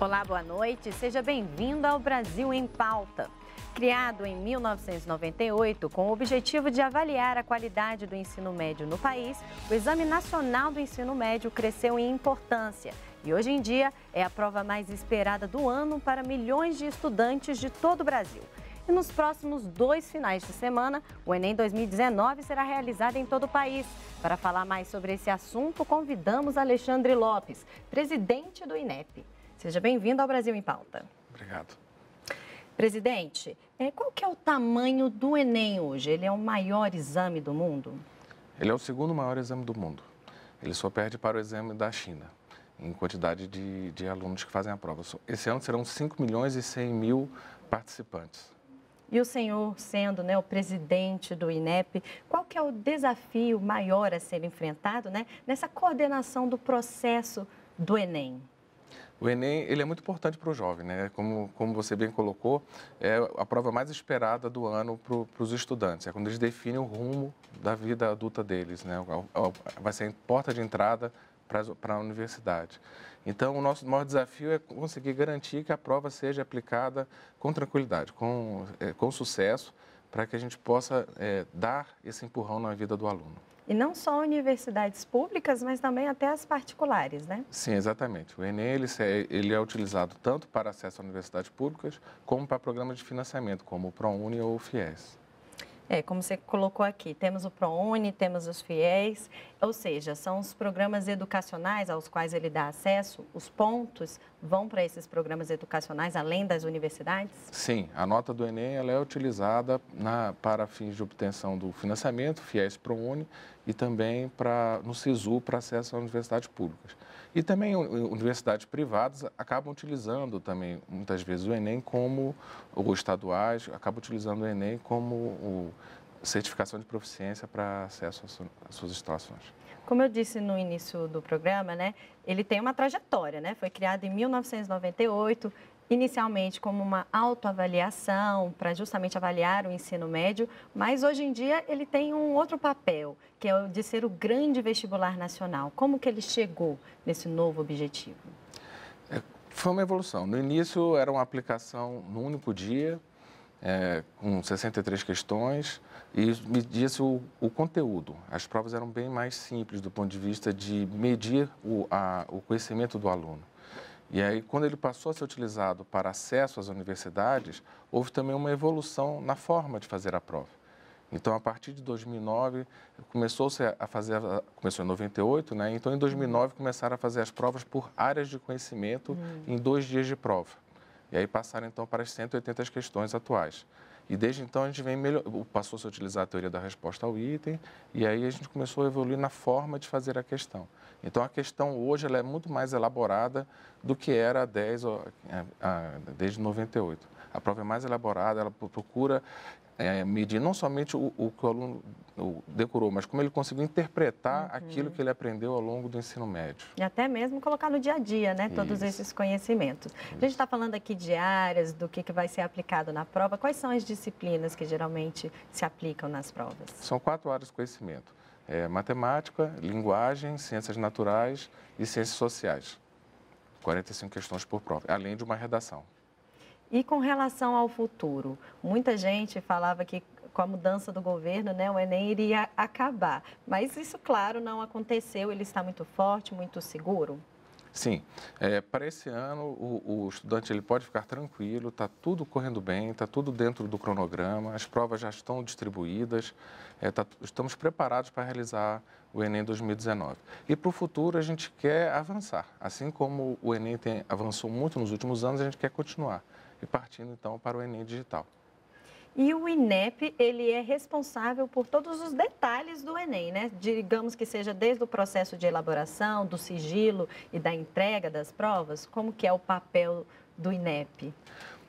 Olá, boa noite. Seja bem-vindo ao Brasil em Pauta. Criado em 1998 com o objetivo de avaliar a qualidade do ensino médio no país, o Exame Nacional do Ensino Médio cresceu em importância e hoje em dia é a prova mais esperada do ano para milhões de estudantes de todo o Brasil. E nos próximos dois finais de semana, o Enem 2019 será realizado em todo o país. Para falar mais sobre esse assunto, convidamos Alexandre Lopes, presidente do INEP. Seja bem-vindo ao Brasil em Pauta. Obrigado. Presidente, é, qual que é o tamanho do Enem hoje? Ele é o maior exame do mundo? Ele é o segundo maior exame do mundo. Ele só perde para o exame da China, em quantidade de, de alunos que fazem a prova. Esse ano serão 5 milhões e 100 mil participantes. E o senhor, sendo né, o presidente do INEP, qual que é o desafio maior a ser enfrentado né, nessa coordenação do processo do Enem? O Enem ele é muito importante para o jovem, né? Como, como você bem colocou, é a prova mais esperada do ano para os estudantes. É quando eles definem o rumo da vida adulta deles, né? Vai ser a porta de entrada para a universidade. Então, o nosso maior desafio é conseguir garantir que a prova seja aplicada com tranquilidade, com, é, com sucesso, para que a gente possa é, dar esse empurrão na vida do aluno. E não só universidades públicas, mas também até as particulares, né? Sim, exatamente. O Enem ele, ele é utilizado tanto para acesso a universidades públicas, como para programas de financiamento, como o ProUni ou o FIES. É, como você colocou aqui, temos o ProUni, temos os FIES, ou seja, são os programas educacionais aos quais ele dá acesso, os pontos, vão para esses programas educacionais, além das universidades? Sim, a nota do Enem ela é utilizada na, para fins de obtenção do financiamento, FIES ProUni, e também para, no SISU para acesso a universidades públicas. E também universidades privadas acabam utilizando também, muitas vezes, o Enem como, ou estaduais, acabam utilizando o Enem como o, certificação de proficiência para acesso às suas instalações. Como eu disse no início do programa, né, ele tem uma trajetória, né? Foi criado em 1998, inicialmente como uma autoavaliação para justamente avaliar o ensino médio, mas hoje em dia ele tem um outro papel, que é o de ser o grande vestibular nacional. Como que ele chegou nesse novo objetivo? É, foi uma evolução. No início era uma aplicação no único dia, é, com 63 questões e media-se o, o, conteúdo. As provas eram bem mais simples do ponto de vista de medir o, a, o conhecimento do aluno. E aí, quando ele passou a ser utilizado para acesso às universidades, houve também uma evolução na forma de fazer a prova. Então, a partir de 2009, começou-se a fazer, começou em 98, né? Então, em 2009, começaram a fazer as provas por áreas de conhecimento hum. em dois dias de prova. E aí passaram então para as 180 questões atuais. E desde então a gente vem melhor... passou a se utilizar a teoria da resposta ao item, e aí a gente começou a evoluir na forma de fazer a questão. Então a questão hoje ela é muito mais elaborada do que era 10, é, desde 98. A prova é mais elaborada, ela procura é, medir não somente o, o que o aluno decorou, mas como ele conseguiu interpretar uhum. aquilo que ele aprendeu ao longo do ensino médio. E até mesmo colocar no dia a dia, né, todos Isso. esses conhecimentos. Isso. A gente está falando aqui de áreas, do que, que vai ser aplicado na prova. Quais são as disciplinas que geralmente se aplicam nas provas? São quatro áreas de conhecimento. É, matemática, linguagem, ciências naturais e ciências sociais. 45 questões por prova, além de uma redação. E com relação ao futuro, muita gente falava que com a mudança do governo, né, o Enem iria acabar. Mas isso, claro, não aconteceu. Ele está muito forte, muito seguro. Sim, é, para esse ano o, o, estudante ele pode ficar tranquilo, está tudo correndo bem, está tudo dentro do cronograma, as provas já estão distribuídas, é, tá, estamos preparados para realizar o Enem 2019. E para o futuro a gente quer avançar, assim como o Enem tem, avançou muito nos últimos anos, a gente quer continuar e partindo então para o Enem Digital. E o INEP, ele é responsável por todos os detalhes do Enem, né? Digamos que seja desde o processo de elaboração, do sigilo e da entrega das provas, como que é o papel do INEP?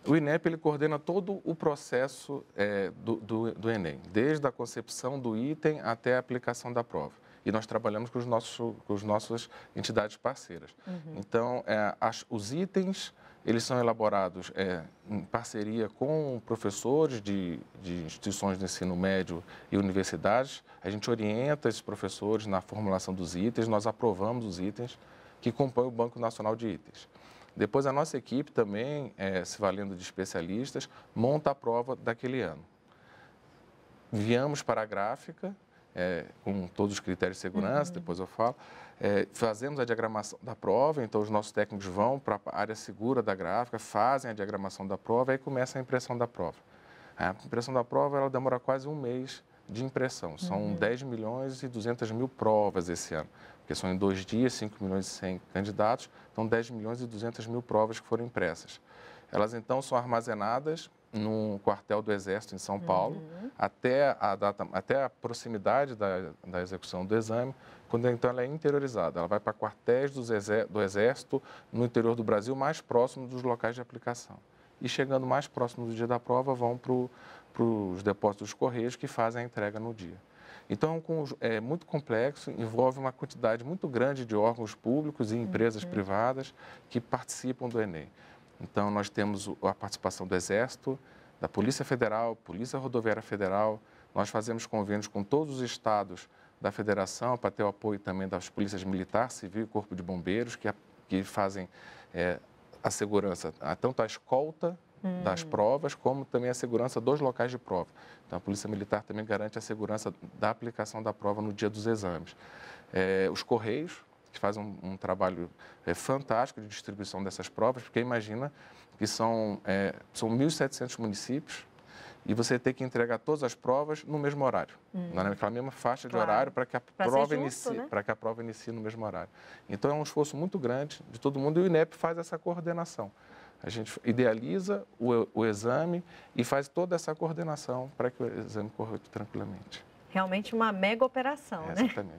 O INEP, ele coordena todo o processo é, do, do, do Enem, desde a concepção do item até a aplicação da prova e nós trabalhamos com os nossos com as nossas entidades parceiras. Uhum. Então, é, as, os itens, eles são elaborados é, em parceria com professores de, de, instituições de ensino médio e universidades. A gente orienta esses professores na formulação dos itens, nós aprovamos os itens que compõem o Banco Nacional de Itens. Depois, a nossa equipe também, é, se valendo de especialistas, monta a prova daquele ano. Viemos para a gráfica, é, com todos os critérios de segurança, uhum. depois eu falo. É, fazemos a diagramação da prova, então os nossos técnicos vão para a área segura da gráfica, fazem a diagramação da prova e aí começa a impressão da prova. A impressão da prova ela demora quase um mês de impressão. São uhum. 10 milhões e 200 mil provas esse ano, porque são em dois dias 5 milhões e 100 candidatos, então 10 milhões e 200 mil provas que foram impressas. Elas então são armazenadas num quartel do Exército em São uhum. Paulo, uhum. até, a data, até a proximidade da, da execução do exame, quando então ela é interiorizada. Ela vai para quartéis do Exército no interior do Brasil, mais próximo dos locais de aplicação. E chegando mais próximo do dia da prova, vão para os depósitos dos Correios que fazem a entrega no dia. Então, é muito complexo, envolve uma quantidade muito grande de órgãos públicos e empresas uhum. privadas que participam do Enem. Então, nós temos a participação do Exército, da Polícia Federal, Polícia Rodoviária Federal. Nós fazemos convênios com todos os estados da Federação para ter o apoio também das polícias militar, civil e corpo de bombeiros que, a, que fazem é, a segurança, tanto a escolta hum. das provas como também a segurança dos locais de prova. Então, a Polícia Militar também garante a segurança da aplicação da prova no dia dos exames. É, os Correios, que faz um, um trabalho é, fantástico de distribuição dessas provas, porque imagina que são, é, são 1.700 municípios e você tem que entregar todas as provas no mesmo horário, hum. É naquela mesma faixa de horário para que a pra prova justo, inicie, né? para que a prova inicie no mesmo horário. Então é um esforço muito grande de todo mundo e o INEP faz essa coordenação. A gente idealiza o, o exame e faz toda essa coordenação para que o exame corra tranquilamente. Realmente uma mega operação, é, né?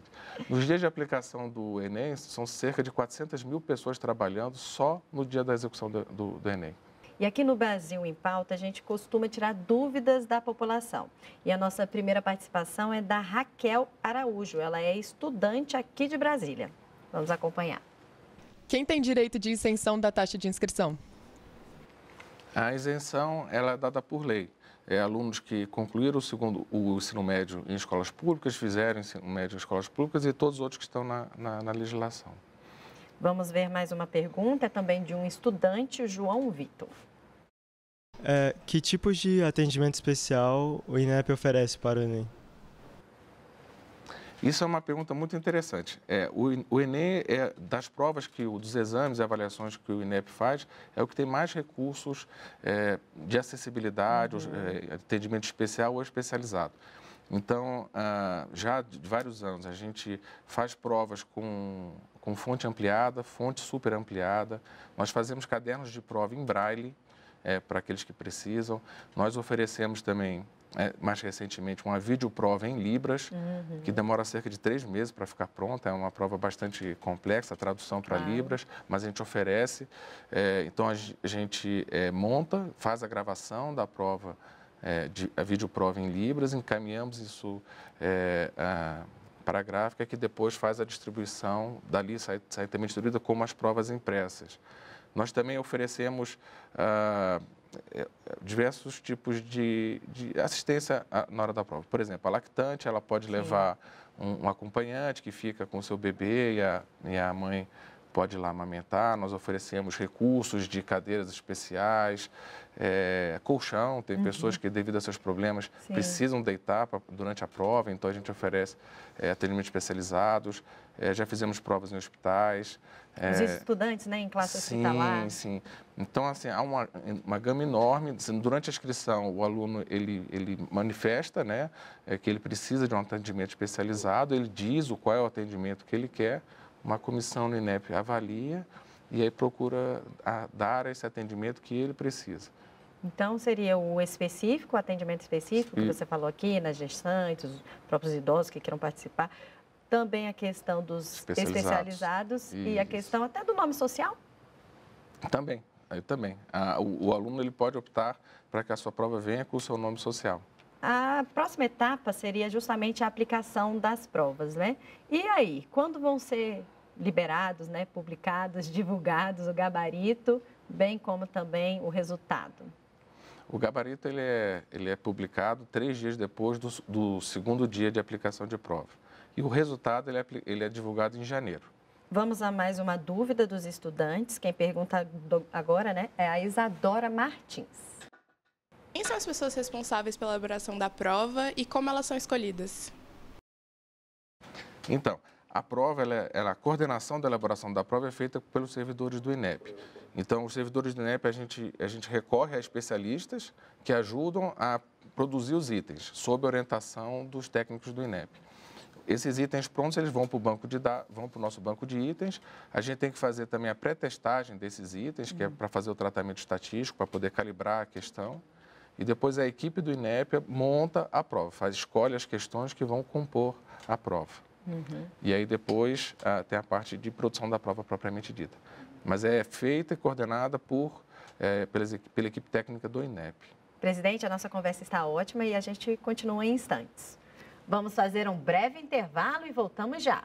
Nos dias de aplicação do Enem, são cerca de 400 mil pessoas trabalhando só no dia da execução do, do, do Enem. E aqui no Brasil em Pauta, a gente costuma tirar dúvidas da população. E a nossa primeira participação é da Raquel Araújo. Ela é estudante aqui de Brasília. Vamos acompanhar. Quem tem direito de isenção da taxa de inscrição? A isenção ela é dada por lei é, alunos que concluíram o segundo o ensino médio em escolas públicas, fizeram o ensino médio em escolas públicas e todos os outros que estão na, na, na legislação. Vamos ver mais uma pergunta também de um estudante, João Vitor. É, que tipos de atendimento especial o INEP oferece para o Enem? Isso é uma pergunta muito interessante. É, o, o Enem, é, das provas, que dos exames e avaliações que o INEP faz, é o que tem mais recursos é, de acessibilidade, uhum. É, atendimento especial ou especializado. Então, ah, já de vários anos, a gente faz provas com, com fonte ampliada, fonte super ampliada. Nós fazemos cadernos de prova em braille, é, para aqueles que precisam. Nós oferecemos também é, mais recentemente, uma videoprova em Libras, uhum. que demora cerca de três meses para ficar pronta. É uma prova bastante complexa, tradução para claro. Ah. Libras, mas a gente oferece. É, então, a gente é, monta, faz a gravação da prova, é, de, a videoprova em Libras, encaminhamos isso é, a, para a gráfica, que depois faz a distribuição, dali sai, sai também distribuída como as provas impressas. Nós também oferecemos... Ah, é, é, diversos tipos de, de assistência ah, na hora da prova. Por exemplo, a lactante, ela pode levar um, um, acompanhante que fica com o seu bebê e a, e a mãe pode lá amamentar. Nós oferecemos recursos de cadeiras especiais, é, colchão. Tem uhum. pessoas que, devido a seus problemas, Sim. precisam deitar pra, durante a prova, então a gente oferece é, eh, atendimentos especializados. É, já fizemos provas em hospitais. Os estudantes, né, em classe sim, hospitalar. Sim, sim. Então, assim, há uma, uma gama enorme. Assim, durante a inscrição, o aluno, ele, ele manifesta, né, é que ele precisa de um atendimento especializado, ele diz o qual é o atendimento que ele quer, uma comissão no INEP avalia e aí procura dar esse atendimento que ele precisa. Então, seria o específico, o atendimento específico que você falou aqui, nas né, gestantes, os próprios idosos que queiram participar. Também a questão dos especializados, especializados e a questão até do nome social? Também, eu também. Ah, o, o aluno ele pode optar para que a sua prova venha com o seu nome social. A próxima etapa seria justamente a aplicação das provas, né? E aí, quando vão ser liberados, né, publicados, divulgados o gabarito, bem como também o resultado? O gabarito ele é, ele é publicado três dias depois do, do segundo dia de aplicação de prova. E o resultado ele é, ele é divulgado em janeiro. Vamos a mais uma dúvida dos estudantes. Quem pergunta agora né, é a Isadora Martins. Quem são as pessoas responsáveis pela elaboração da prova e como elas são escolhidas? Então, a prova, ela, é, ela, a coordenação da elaboração da prova é feita pelos servidores do INEP. Então, os servidores do INEP, a gente, a gente recorre a especialistas que ajudam a produzir os itens, sob orientação dos técnicos do INEP. Esses itens prontos, eles vão para o banco de vão para o nosso banco de itens. A gente tem que fazer também a pré-testagem desses itens, que é uhum. para fazer o tratamento estatístico, para poder calibrar a questão e depois a equipe do INEP monta a prova, faz, escolhe as questões que vão compor a prova. Uhum. E aí depois uh, tem a parte de produção da prova propriamente dita. Mas é feita e coordenada por, é, pela equipe técnica do INEP. Presidente, a nossa conversa está ótima e a gente continua em instantes. Vamos fazer um breve intervalo e voltamos já.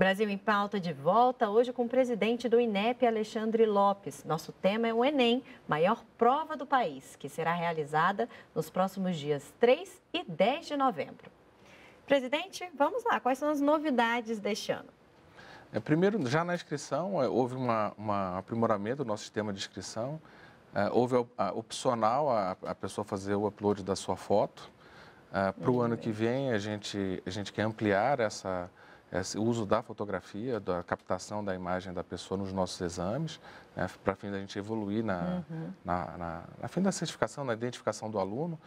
Brasil em Pauta de volta hoje com o presidente do INEP, Alexandre Lopes. Nosso tema é o Enem, maior prova do país, que será realizada nos próximos dias 3 e 10 de novembro. Presidente, vamos lá, quais são as novidades deste ano? É, primeiro, já na inscrição, é, houve um aprimoramento do nosso sistema de inscrição. É, houve a, a, opcional a, a pessoa fazer o upload da sua foto. É, para o ano bem. que vem, a gente, a gente quer ampliar essa, esse uso da fotografia, da captação da imagem da pessoa nos nossos exames, né, para fim da gente evoluir na, uhum. na, na, na fim da certificação, na identificação do aluno.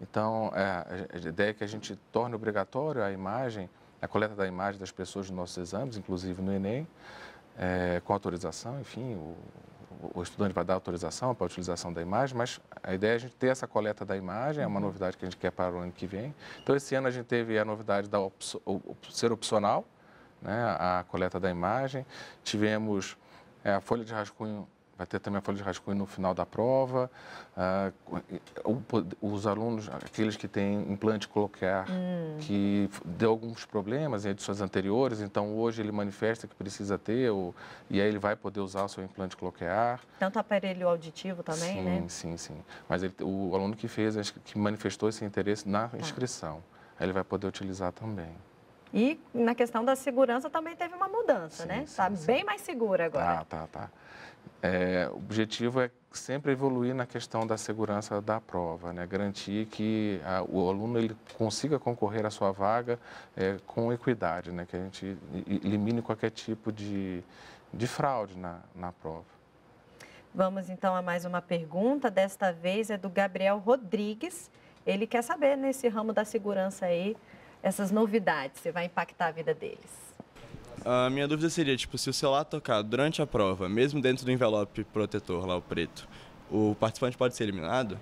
Então, é, a ideia é que a gente torne obrigatório a imagem, a coleta da imagem das pessoas nos nossos exames, inclusive no Enem, é, com autorização, enfim, o, o estudante vai dar autorização para a utilização da imagem, mas a ideia é a gente ter essa coleta da imagem, é uma uhum. novidade que a gente quer para o ano que vem. Então, esse ano a gente teve a novidade da ser opcional, né, a coleta da imagem. Tivemos é, a folha de rascunho Vai ter também a folha de rascunho no final da prova. Uh, os alunos, aqueles que têm implante coloquial, hum. que deu alguns problemas em edições anteriores, então hoje ele manifesta que precisa ter, ou, e aí ele vai poder usar o seu implante coloquial. Tanto aparelho auditivo também, sim, né? Sim, sim, Mas ele, o aluno que fez, que manifestou esse interesse na tá. inscrição, tá. ele vai poder utilizar também. E na questão da segurança também teve uma mudança, sim, né? Está bem mais segura agora. Tá, tá, tá. É, o objetivo é sempre evoluir na questão da segurança da prova, né? garantir que a, o aluno ele consiga concorrer à sua vaga é, com equidade, né? que a gente elimine qualquer tipo de, de fraude na, na prova. Vamos então a mais uma pergunta, desta vez é do Gabriel Rodrigues. Ele quer saber nesse ramo da segurança aí, essas novidades, se vai impactar a vida deles. A minha dúvida seria, tipo, se o celular tocar durante a prova, mesmo dentro do envelope protetor lá, o preto, o participante pode ser eliminado?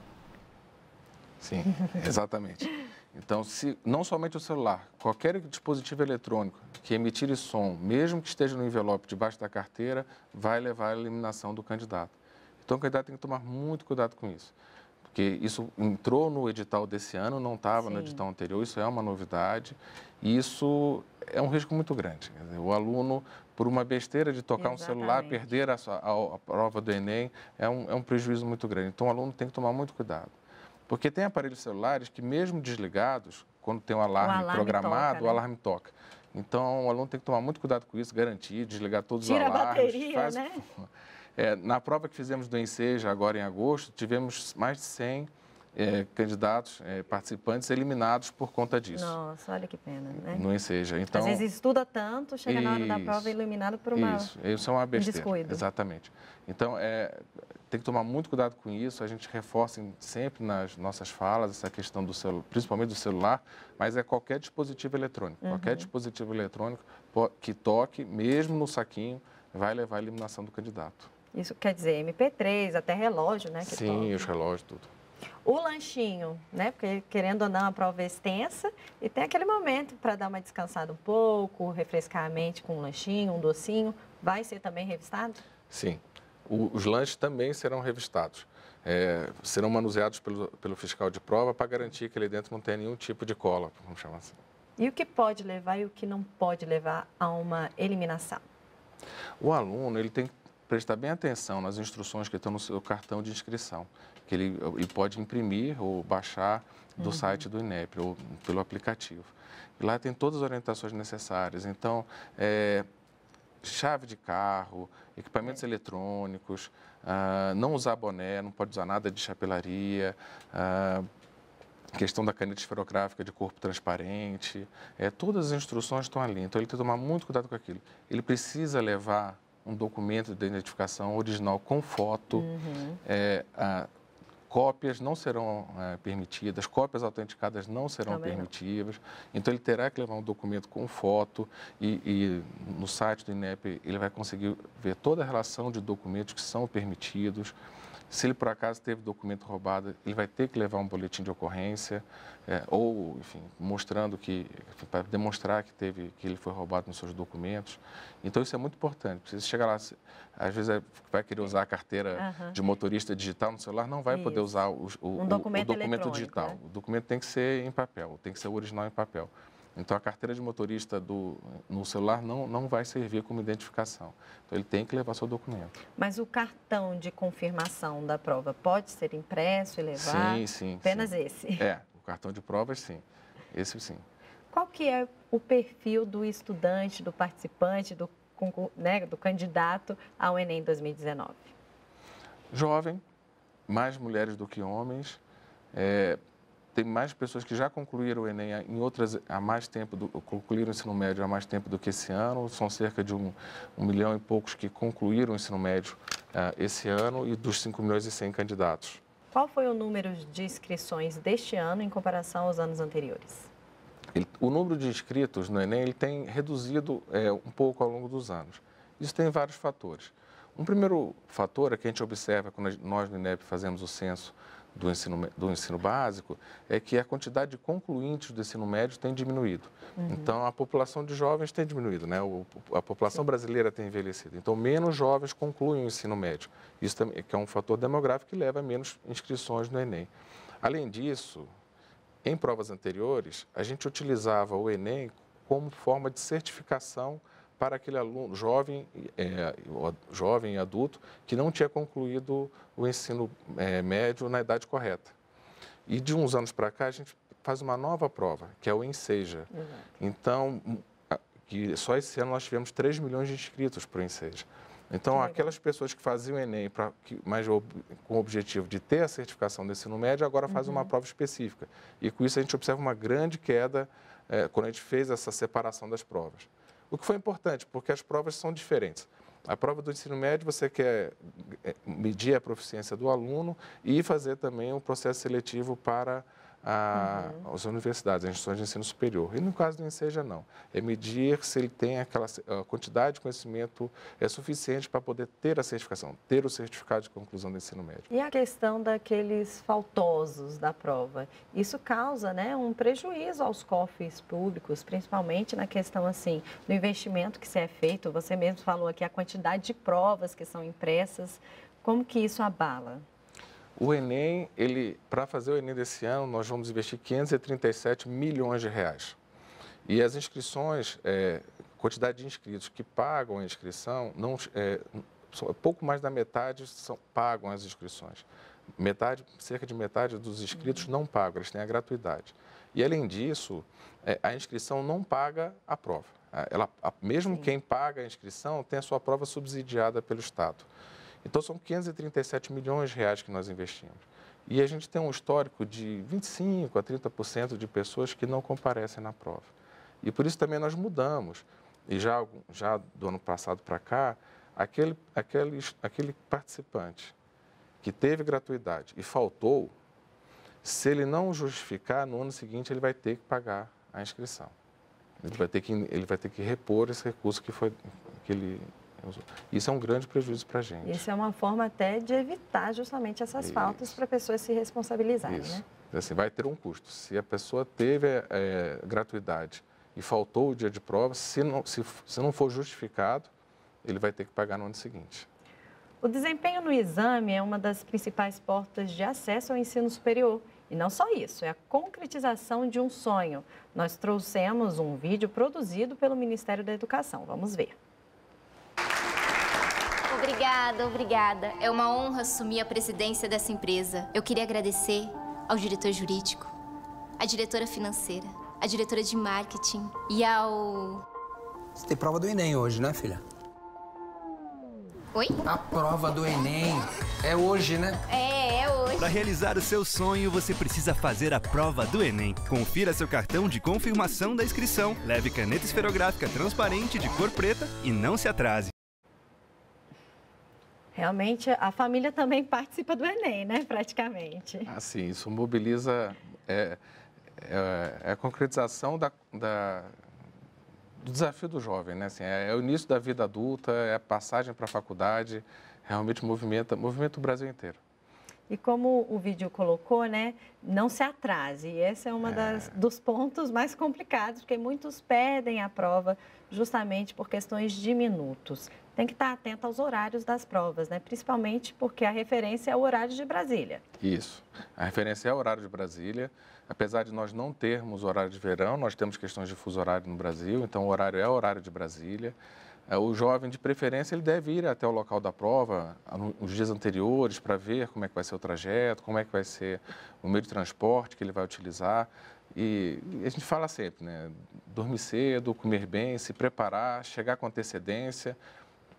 Sim, exatamente. Então, se não somente o celular, qualquer dispositivo eletrônico que emitir som, mesmo que esteja no envelope debaixo da carteira, vai levar à eliminação do candidato. Então, o candidato tem que tomar muito cuidado com isso porque isso entrou no edital desse ano, não estava no edital anterior, isso é uma novidade, e isso é um risco muito grande. Dizer, o aluno, por uma besteira de tocar Exatamente. um celular, perder a, a, a, prova do Enem, é um, é um prejuízo muito grande. Então, o aluno tem que tomar muito cuidado. Porque tem aparelhos celulares que, mesmo desligados, quando tem um alarme, alarme programado, toca, né? o alarme toca. Então, o aluno tem que tomar muito cuidado com isso, garantir, desligar todos Tira os alarmes. Tira a bateria, faz... né? É, na prova que fizemos do Enseja, agora em agosto, tivemos mais de 100 é, candidatos, é, participantes eliminados por conta disso. Nossa, olha que pena, né? Não Enseja, Então, Às vezes estuda tanto, chega isso, na hora da prova eliminado por uma Isso, isso é uma besteira. Um descuido. Exatamente. Então, é, tem que tomar muito cuidado com isso. A gente reforça sempre nas nossas falas essa questão do celular, principalmente do celular, mas é qualquer dispositivo eletrônico. Uhum. Qualquer dispositivo eletrônico que toque, mesmo no saquinho, vai levar à eliminação do candidato. Isso quer dizer MP3, até relógio, né? Sim, toca. os relógios, tudo. O lanchinho, né? Porque querendo ou não, a prova é extensa e tem aquele momento para dar uma descansada um pouco, refrescar a mente com um lanchinho, um docinho. Vai ser também revistado? Sim. O, os lanches também serão revistados. É, serão manuseados pelo, pelo fiscal de prova para garantir que ali dentro não tenha nenhum tipo de cola, vamos chamar assim. E o que pode levar e o que não pode levar a uma eliminação? O aluno ele tem que prestar bem atenção nas instruções que estão no seu cartão de inscrição, que ele, ele pode imprimir ou baixar do uhum. site do INEP ou pelo aplicativo. E lá tem todas as orientações necessárias. Então, é, chave de carro, equipamentos é. eletrônicos, ah, não usar boné, não pode usar nada de chapelaria. Ah, questão da caneta esferográfica de corpo transparente, é, todas as instruções estão ali. Então ele tem que tomar muito cuidado com aquilo. Ele precisa levar um documento de identificação original com foto, uhum. é, a, cópias não serão é, permitidas, cópias autenticadas não serão Também permitidas. Não. Então ele terá que levar um documento com foto e, e, no site do INEP ele vai conseguir ver toda a relação de documentos que são permitidos. Se ele por acaso teve documento roubado, ele vai ter que levar um boletim de ocorrência é, ou, enfim, mostrando que para demonstrar que teve que ele foi roubado nos seus documentos. Então isso é muito importante. Precisa chegar lá, às vezes é, vai querer usar a carteira uhum. de motorista digital no celular, não vai isso. poder usar o, o, um documento, o documento digital. Né? O documento tem que ser em papel, tem que ser original em papel. Então, a carteira de motorista do, no celular não, não vai servir como identificação. Então, ele tem que levar seu documento. Mas o cartão de confirmação da prova pode ser impresso e levar? Sim, sim. Apenas sim. esse? É, o cartão de provas, sim. Esse, sim. Qual que é o perfil do estudante, do participante, do, né, do candidato ao Enem 2019? Jovem, mais mulheres do que homens, é, tem mais pessoas que já concluíram o Enem em outras há mais tempo, do, concluíram o ensino médio há mais tempo do que esse ano, são cerca de um, um milhão e poucos que concluíram o ensino médio uh, esse ano e dos 5 milhões e 100 candidatos. Qual foi o número de inscrições deste ano em comparação aos anos anteriores? Ele, o número de inscritos no Enem ele tem reduzido é, um pouco ao longo dos anos. Isso tem vários fatores. Um primeiro fator é que a gente observa quando nós no INEP fazemos o censo do ensino, do ensino básico é que a quantidade de concluintes do ensino médio tem diminuído. Uhum. Então, a população de jovens tem diminuído, né? O, a população Sim. brasileira tem envelhecido. Então, menos jovens concluem o ensino médio. Isso também, que é um fator demográfico que leva a menos inscrições no Enem. Além disso, em provas anteriores, a gente utilizava o Enem como forma de certificação para aquele aluno jovem, é, jovem e adulto que não tinha concluído o ensino é, médio na idade correta. E de uns anos para cá a gente faz uma nova prova, que é o Enseja. Uhum. Então, hum, que só esse ano nós tivemos 3 milhões de inscritos para o Enseja. Então, aquelas pessoas que faziam o Enem, pra, que, mas com o objetivo de ter a certificação do ensino médio, agora fazem uma uhum. prova específica. E com isso a gente observa uma grande queda é, quando a gente fez essa separação das provas. O que foi importante, porque as provas são diferentes. A prova do ensino médio, você quer eh, medir a proficiência do aluno e fazer também um processo seletivo para a, uhum. as universidades, as instituições de ensino superior. E no caso do Enseja, não. É medir se ele tem aquela quantidade de conhecimento é suficiente para poder ter a certificação, ter o certificado de conclusão do ensino médio. E a questão daqueles faltosos da prova? Isso causa né, um prejuízo aos cofres públicos, principalmente na questão assim do investimento que se é feito. Você mesmo falou aqui a quantidade de provas que são impressas. Como que isso abala? O Enem, ele, para fazer o Enem desse ano, nós vamos investir 537 milhões de reais. E as inscrições, é, quantidade de inscritos que pagam a inscrição, não, é, pouco mais da metade são, pagam as inscrições. Metade, cerca de metade dos inscritos não pagam, eles têm a gratuidade. E além disso, é, a inscrição não paga a prova. É, ela, a, mesmo Sim. quem paga a inscrição tem a sua prova subsidiada pelo Estado. Então, são 537 milhões de reais que nós investimos. E a gente tem um histórico de 25% a 30% de pessoas que não comparecem na prova. E por isso também nós mudamos. E já, já do ano passado para cá, aquele, aquele, aquele participante que teve gratuidade e faltou, se ele não justificar, no ano seguinte ele vai ter que pagar a inscrição. Ele vai ter que, ele vai ter que repor esse recurso que, foi, que ele isso é um grande prejuízo para a gente. Isso é uma forma até de evitar justamente essas Isso. faltas para pessoas se responsabilizarem, Isso. né? Assim, vai ter um custo. Se a pessoa teve é, gratuidade e faltou o dia de prova, se não, se, se não for justificado, ele vai ter que pagar no ano seguinte. O desempenho no exame é uma das principais portas de acesso ao ensino superior. E não só isso, é a concretização de um sonho. Nós trouxemos um vídeo produzido pelo Ministério da Educação. Vamos ver. Obrigada, obrigada. É uma honra assumir a presidência dessa empresa. Eu queria agradecer ao diretor jurídico, à diretora financeira, à diretora de marketing e ao... Você tem prova do Enem hoje, né, filha? Oi? A prova do Enem. É hoje, né? É, é hoje. Para realizar o seu sonho, você precisa fazer a prova do Enem. Confira seu cartão de confirmação da inscrição. Leve caneta esferográfica transparente de cor preta e não se atrase. Realmente, a família também participa do Enem, né? Praticamente. Ah, sim. Isso mobiliza... É, é, é a concretização da, da do desafio do jovem, né? Assim, é, é, o início da vida adulta, é a passagem para a faculdade, realmente movimenta, movimenta o Brasil inteiro. E como o vídeo colocou, né, não se atrase. E esse é um é... dos pontos mais complicados, porque muitos pedem a prova justamente por questões de minutos tem que estar atento aos horários das provas, né? principalmente porque a referência é o horário de Brasília. Isso, a referência é o horário de Brasília. Apesar de nós não termos horário de verão, nós temos questões de fuso horário no Brasil, então o horário é o horário de Brasília. É, o jovem, de preferência, ele deve ir até o local da prova nos dias anteriores para ver como é que vai ser o trajeto, como é que vai ser o meio de transporte que ele vai utilizar. E a gente fala sempre, né? Dormir cedo, comer bem, se preparar, chegar com antecedência,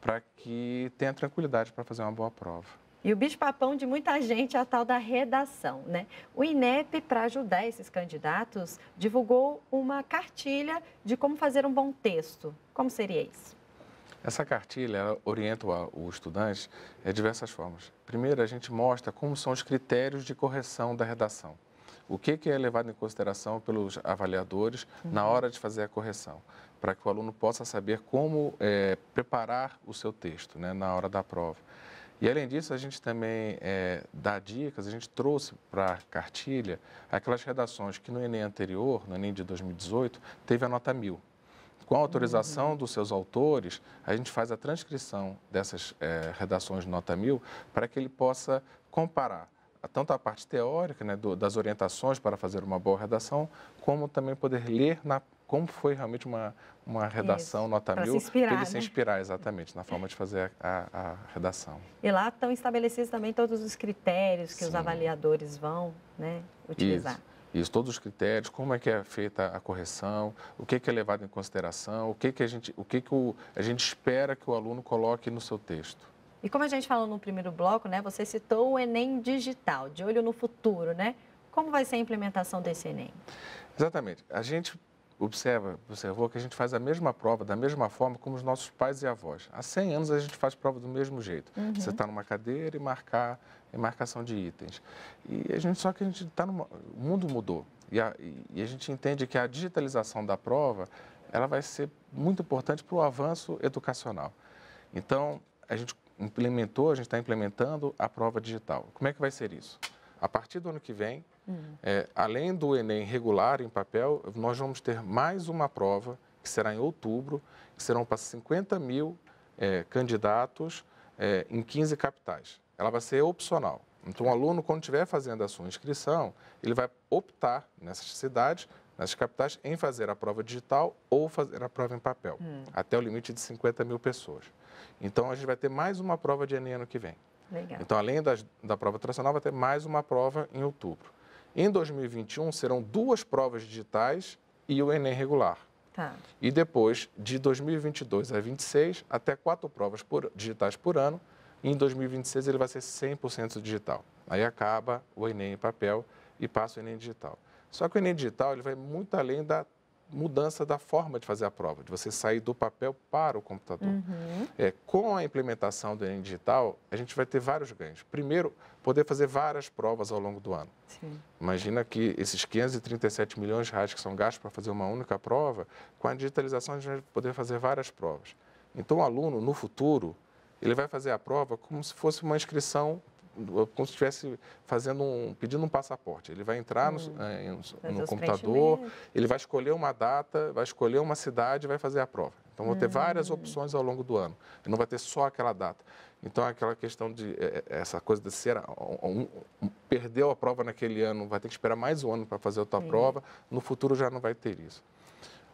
para que tenha tranquilidade para fazer uma boa prova. E o bicho-papão de muita gente é a tal da redação, né? O INEP, para ajudar esses candidatos, divulgou uma cartilha de como fazer um bom texto. Como seria isso? Essa cartilha orienta o estudante de é, diversas formas. Primeiro, a gente mostra como são os critérios de correção da redação o que, que é levado em consideração pelos avaliadores uhum. na hora de fazer a correção, para que o aluno possa saber como é, preparar o seu texto né, na hora da prova. E além disso, a gente também é, dá dicas, a gente trouxe para a cartilha aquelas redações que no Enem anterior, no Enem de 2018, teve a nota mil. Com a autorização uhum. dos seus autores, a gente faz a transcrição dessas é, redações de nota mil para que ele possa comparar tanto a parte teórica né, do, das orientações para fazer uma boa redação, como também poder ler na, como foi realmente uma, uma redação Isso, nota mil, para ele se né? inspirar exatamente na forma de fazer a, a, a, redação. E lá estão estabelecidos também todos os critérios que Sim. os avaliadores vão né, utilizar. Isso. Isso, todos os critérios, como é que é feita a correção, o que, é que é levado em consideração, o que, é que, a, gente, o que, é que o, a gente espera que o aluno coloque no seu texto. E como a gente falou no primeiro bloco, né, você citou o Enem digital, de olho no futuro, né? Como vai ser a implementação desse Enem? Exatamente. A gente observa, observou que a gente faz a mesma prova da mesma forma como os nossos pais e avós. Há 100 anos a gente faz prova do mesmo jeito. Uhum. Você está numa cadeira e marcar e marcação de itens. E a gente só que a gente está no mundo mudou e a, e a gente entende que a digitalização da prova ela vai ser muito importante para o avanço educacional. Então a gente implementou, a gente está implementando a prova digital. Como é que vai ser isso? A partir do ano que vem, uhum. é, além do Enem regular em papel, nós vamos ter mais uma prova, que será em outubro, que serão para 50 mil é, candidatos é, em 15 capitais. Ela vai ser opcional. Então, o aluno, quando estiver fazendo a sua inscrição, ele vai optar nessas cidades nas capitais em fazer a prova digital ou fazer a prova em papel, hum. até o limite de 50 mil pessoas. Então, a gente vai ter mais uma prova de Enem ano que vem. Legal. Então, além das, da prova tradicional, vai ter mais uma prova em outubro. Em 2021, serão duas provas digitais e o Enem regular. Tá. E depois, de 2022 a 26, até quatro provas por, digitais por ano. E em 2026, ele vai ser 100% digital. Aí acaba o Enem em papel e passa o Enem digital. Só que o Enem Digital ele vai muito além da mudança da forma de fazer a prova, de você sair do papel para o computador. Uhum. É, com a implementação do Enem Digital, a gente vai ter vários ganhos. Primeiro, poder fazer várias provas ao longo do ano. Sim. Imagina que esses 537 milhões de reais que são gastos para fazer uma única prova, com a digitalização a gente vai poder fazer várias provas. Então, o aluno, no futuro, ele vai fazer a prova como se fosse uma inscrição é como se estivesse fazendo um, pedindo um passaporte. Ele vai entrar hum. Eh, no, no, computador, ele vai escolher uma data, vai escolher uma cidade e vai fazer a prova. Então, vão ter hum. várias opções ao longo do ano. Ele não vai ter só aquela data. Então, é aquela questão de é, essa coisa de ser um, um, perdeu a prova naquele ano, vai ter que esperar mais um ano para fazer outra Sim. prova. No futuro já não vai ter isso.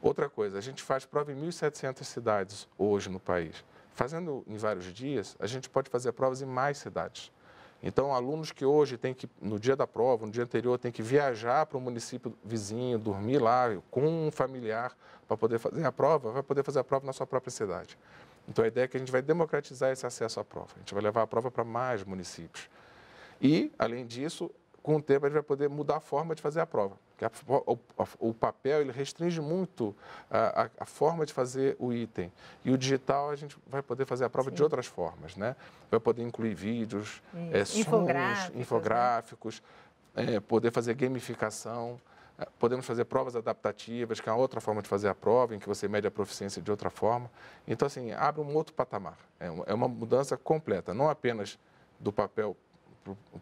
Outra coisa, a gente faz prova em 1.700 cidades hoje no país. Fazendo em vários dias, a gente pode fazer provas em mais cidades. Então, alunos que hoje têm que, no dia da prova, no dia anterior, têm que viajar para o município vizinho, dormir lá com um familiar para poder fazer a prova, vai poder fazer a prova na sua própria cidade. Então, a ideia é que a gente vai democratizar esse acesso à prova. A gente vai levar a prova para mais municípios. E, além disso, com o tempo, a gente vai poder mudar a forma de fazer a prova que a, o, o, papel ele restringe muito a, a, a, forma de fazer o item. E o digital a gente vai poder fazer a prova Sim. de outras formas, né? Vai poder incluir vídeos, é, sons, infográficos, né? infográficos né? é, poder fazer gamificação. É, podemos fazer provas adaptativas, que é uma outra forma de fazer a prova, em que você mede a proficiência de outra forma. Então, assim, abre um outro patamar. É, é uma mudança completa, não apenas do papel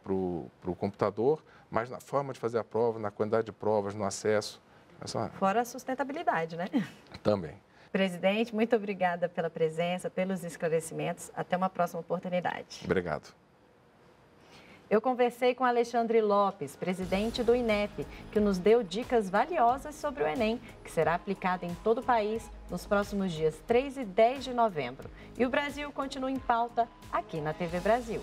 para o computador, mas na forma de fazer a prova, na quantidade de provas, no acesso. Fora a sustentabilidade, né? Também. Presidente, muito obrigada pela presença, pelos esclarecimentos. Até uma próxima oportunidade. Obrigado. Eu conversei com Alexandre Lopes, presidente do INEP, que nos deu dicas valiosas sobre o Enem, que será aplicado em todo o país nos próximos dias 3 e 10 de novembro. E o Brasil continua em pauta aqui na TV Brasil.